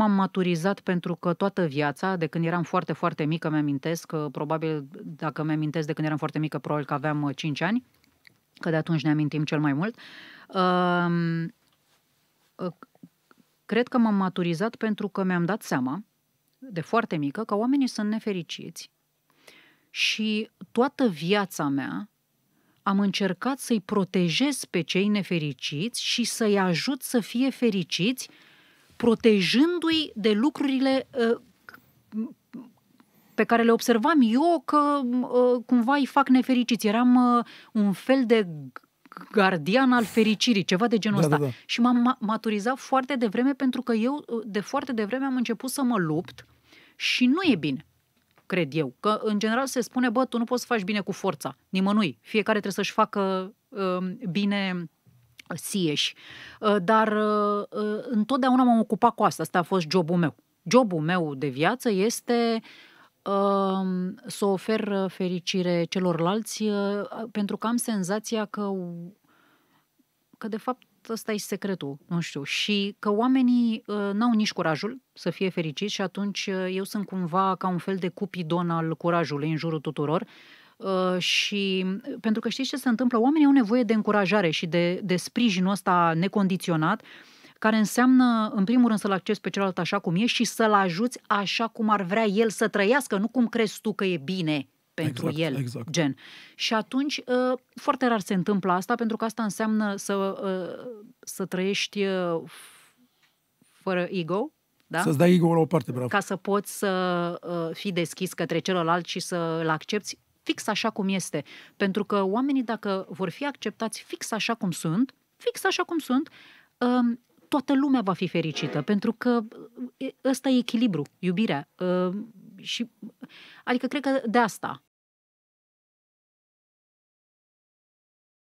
m am maturizat pentru că toată viața, de când eram foarte, foarte mică, mi-amintesc, că probabil dacă mi-amintesc de când eram foarte mică, probabil că aveam 5 uh, ani, că de atunci ne amintim cel mai mult, uh, cred că m-am maturizat pentru că mi-am dat seama, de foarte mică, că oamenii sunt nefericiți și toată viața mea am încercat să-i protejez pe cei nefericiți și să-i ajut să fie fericiți protejându-i de lucrurile ă, pe care le observam eu că ă, cumva îi fac nefericiți. Eram ă, un fel de gardian al fericirii, ceva de genul da, ăsta. Da, da. Și m-am maturizat foarte devreme pentru că eu de foarte devreme am început să mă lupt și nu e bine cred eu. Că, în general, se spune, bă, tu nu poți să faci bine cu forța, nimănui. Fiecare trebuie să-și facă uh, bine Sieș. Uh, dar uh, uh, întotdeauna m-am ocupat cu asta. Asta a fost jobul meu. Jobul meu de viață este să ofer fericire celorlalți pentru că am senzația că, că de fapt ăsta e secretul, nu știu, și că oamenii n-au nici curajul să fie fericiți și atunci eu sunt cumva ca un fel de cupidon al curajului în jurul tuturor, Uh, și pentru că știți ce se întâmplă, oamenii au nevoie de încurajare și de, de sprijinul ăsta necondiționat care înseamnă, în primul rând, să-l accesi pe celălalt așa cum e și să-l ajuți așa cum ar vrea el să trăiască, nu cum crezi tu că e bine pentru exact, el, exact. gen. Și atunci, uh, foarte rar se întâmplă asta, pentru că asta înseamnă să, uh, să trăiești fără ego, da? Să-ți dai ego la o parte, bravo. Ca să poți să fii deschis către celălalt și să-l accepti fix așa cum este. Pentru că oamenii, dacă vor fi acceptați fix așa cum sunt, fix așa cum sunt, um, toată lumea va fi fericită, pentru că uh, ăsta e echilibru, iubirea. Uh, și, adică cred că de asta